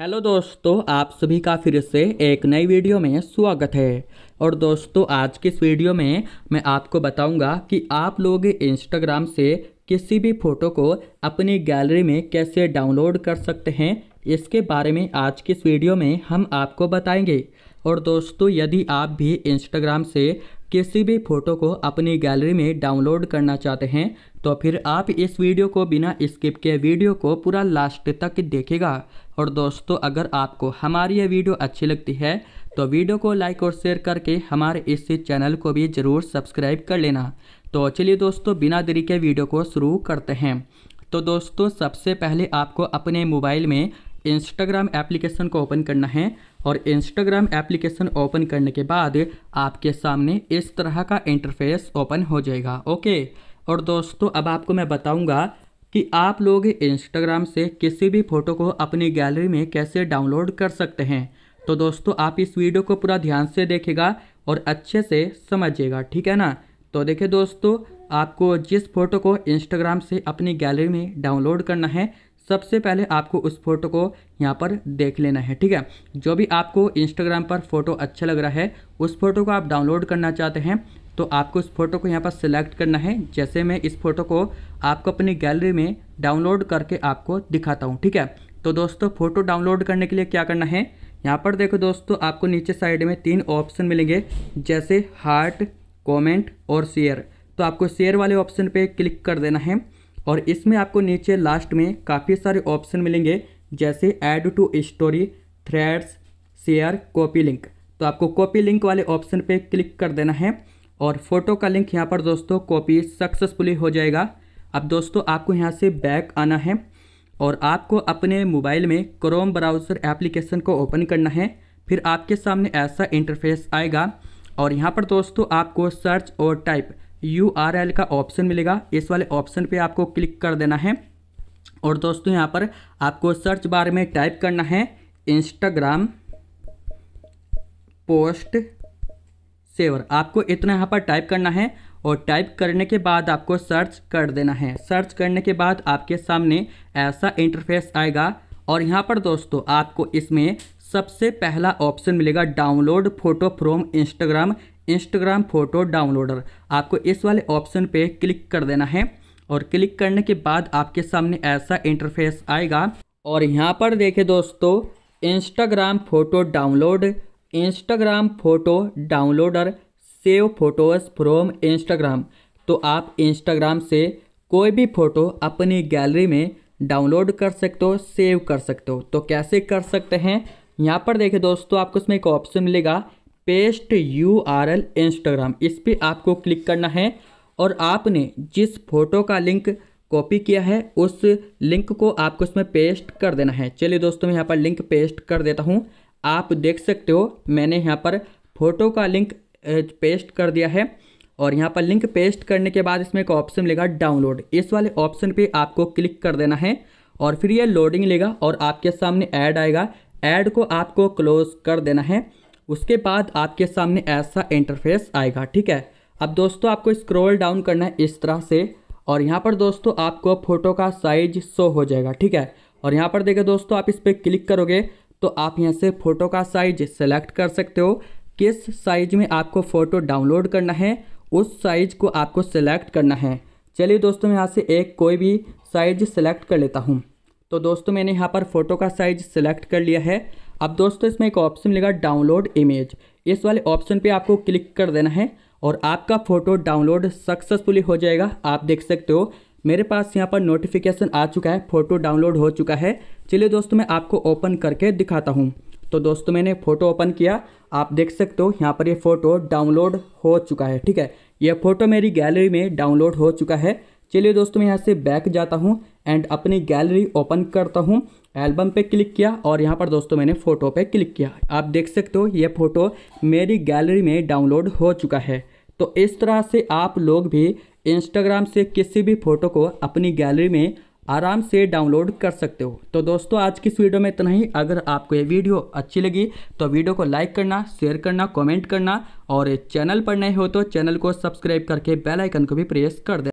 hello दोस्तों आप सभी का फिर से एक नई वीडियो में स्वागत है और दोस्तों आज की इस वीडियो में मैं आपको बताऊंगा कि आप लोग इंस्टाग्राम से किसी भी फ़ोटो को अपनी गैलरी में कैसे डाउनलोड कर सकते हैं इसके बारे में आज की इस वीडियो में हम आपको बताएंगे और दोस्तों यदि आप भी इंस्टाग्राम से किसी भी फोटो को अपनी गैलरी में डाउनलोड करना चाहते हैं तो फिर आप इस वीडियो को बिना स्किप के वीडियो को पूरा लास्ट तक देखेगा और दोस्तों अगर आपको हमारी ये वीडियो अच्छी लगती है तो वीडियो को लाइक और शेयर करके हमारे इस चैनल को भी ज़रूर सब्सक्राइब कर लेना तो चलिए दोस्तों बिना देरी के वीडियो को शुरू करते हैं तो दोस्तों सबसे पहले आपको अपने मोबाइल में इंस्टाग्राम एप्लीकेशन को ओपन करना है और इंस्टाग्राम एप्लीकेशन ओपन करने के बाद आपके सामने इस तरह का इंटरफेस ओपन हो जाएगा ओके और दोस्तों अब आपको मैं बताऊंगा कि आप लोग इंस्टाग्राम से किसी भी फ़ोटो को अपनी गैलरी में कैसे डाउनलोड कर सकते हैं तो दोस्तों आप इस वीडियो को पूरा ध्यान से देखेगा और अच्छे से समझिएगा ठीक है ना तो देखिए दोस्तों आपको जिस फ़ोटो को इंस्टाग्राम से अपनी गैलरी में डाउनलोड करना है सबसे पहले आपको उस फोटो को यहाँ पर देख लेना है ठीक है जो भी आपको इंस्टाग्राम पर फोटो अच्छा लग रहा है उस फोटो को आप डाउनलोड करना चाहते हैं तो आपको उस फोटो को यहाँ पर सिलेक्ट करना है जैसे मैं इस फोटो को आपको अपनी गैलरी में डाउनलोड करके आपको दिखाता हूँ ठीक है तो दोस्तों फोटो डाउनलोड करने के लिए क्या करना है यहाँ पर देखो दोस्तों आपको नीचे साइड में तीन ऑप्शन मिलेंगे जैसे हार्ट कमेंट और शेयर तो आपको शेयर वाले ऑप्शन पे क्लिक कर देना है और इसमें आपको नीचे लास्ट में काफ़ी सारे ऑप्शन मिलेंगे जैसे add to story threads share copy link तो आपको कॉपी लिंक वाले ऑप्शन पे क्लिक कर देना है और फोटो का लिंक यहाँ पर दोस्तों कॉपी सक्सेसफुली हो जाएगा अब दोस्तों आपको यहाँ से बैक आना है और आपको अपने मोबाइल में क्रोम ब्राउज़र एप्लीकेशन को ओपन करना है फिर आपके सामने ऐसा इंटरफेस आएगा और यहाँ पर दोस्तों आपको सर्च और टाइप यू आर एल का ऑप्शन मिलेगा इस वाले ऑप्शन पे आपको क्लिक कर देना है और दोस्तों यहाँ पर आपको सर्च बार में टाइप करना है इंस्टाग्राम पोस्ट सेवर आपको इतना यहाँ पर टाइप करना है और टाइप करने के बाद आपको सर्च कर देना है सर्च करने के बाद आपके सामने ऐसा इंटरफेस आएगा और यहाँ पर दोस्तों आपको इसमें सबसे पहला ऑप्शन मिलेगा download photo from Instagram Instagram photo downloader आपको इस वाले ऑप्शन पे क्लिक कर देना है और क्लिक करने के बाद आपके सामने ऐसा इंटरफेस आएगा और यहाँ पर देखें दोस्तों Instagram photo download Instagram photo downloader save photos from Instagram तो आप इंस्टाग्राम से कोई भी फ़ोटो अपनी गैलरी में डाउनलोड कर सकते हो सेव कर सकते हो तो कैसे कर सकते हैं यहाँ पर देखें दोस्तों आपको इसमें एक ऑप्शन मिलेगा paste U R L Instagram इस पर आपको क्लिक करना है और आपने जिस फोटो का लिंक कॉपी किया है उस लिंक को आपको इसमें पेस्ट कर देना है चलिए दोस्तों मैं यहाँ पर लिंक पेस्ट कर देता हूँ आप देख सकते हो मैंने यहाँ पर फोटो का लिंक पेस्ट कर दिया है और यहाँ पर लिंक पेस्ट करने के बाद इसमें एक ऑप्शन लेगा डाउनलोड इस वाले ऑप्शन पे आपको क्लिक कर देना है और फिर ये लोडिंग लेगा और आपके सामने ऐड आएगा ऐड को आपको क्लोज कर देना है उसके बाद आपके सामने ऐसा इंटरफेस आएगा ठीक है अब दोस्तों आपको स्क्रोल डाउन करना है इस तरह से और यहाँ पर दोस्तों आपको फ़ोटो का साइज शो हो जाएगा ठीक है और यहाँ पर देखें दोस्तों आप इस पर क्लिक करोगे तो आप यहाँ से फ़ोटो का साइज सेलेक्ट कर सकते हो किस साइज में आपको फ़ोटो डाउनलोड करना है उस साइज को आपको सेलेक्ट करना है चलिए दोस्तों मैं यहाँ से एक कोई भी साइज सेलेक्ट कर लेता हूँ तो दोस्तों मैंने यहाँ पर फ़ोटो का साइज सेलेक्ट कर लिया है अब दोस्तों इसमें एक ऑप्शन मिलेगा डाउनलोड इमेज इस वाले ऑप्शन पे आपको क्लिक कर देना है और आपका फ़ोटो डाउनलोड सक्सेसफुली हो जाएगा आप देख सकते हो मेरे पास यहाँ पर नोटिफिकेशन आ चुका है फ़ोटो डाउनलोड हो चुका है चलिए दोस्तों मैं आपको ओपन करके दिखाता हूँ तो दोस्तों मैंने फ़ोटो ओपन किया आप देख सकते हो यहाँ पर ये फ़ोटो डाउनलोड हो चुका है ठीक है यह फ़ोटो मेरी गैलरी में डाउनलोड हो चुका है चलिए दोस्तों मैं यहाँ से बैक जाता हूँ एंड अपनी गैलरी ओपन करता हूँ एल्बम पे क्लिक किया और यहाँ पर दोस्तों मैंने फ़ोटो पे क्लिक किया आप देख सकते हो ये फ़ोटो मेरी गैलरी में डाउनलोड हो चुका है तो इस तरह से आप लोग भी इंस्टाग्राम से किसी भी फ़ोटो को अपनी गैलरी में आराम से डाउनलोड कर सकते हो तो दोस्तों आज की इस वीडियो में इतना ही अगर आपको ये वीडियो अच्छी लगी तो वीडियो को लाइक करना शेयर करना कमेंट करना और चैनल पर नए हो तो चैनल को सब्सक्राइब करके बेल आइकन को भी प्रेस कर देना